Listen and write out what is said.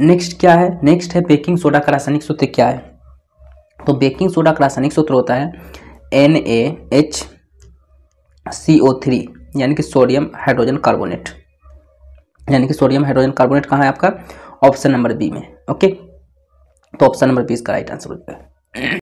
next क्या है next है बेकिंग सोडा का रासायनिक सूत्र क्या है तो बेकिंग सोडा का रासायनिक सूत्र होता है N A H C O three यानी कि सोडियम हाइड्रोजन कार्बोनेट यानी कि सोडियम हाइड्रोजन कार्बोनेट कहाँ है आपका ऑप्शन नंबर बी में ओके तो ऑप्शन नंबर बी इसका राइट आंसर होता है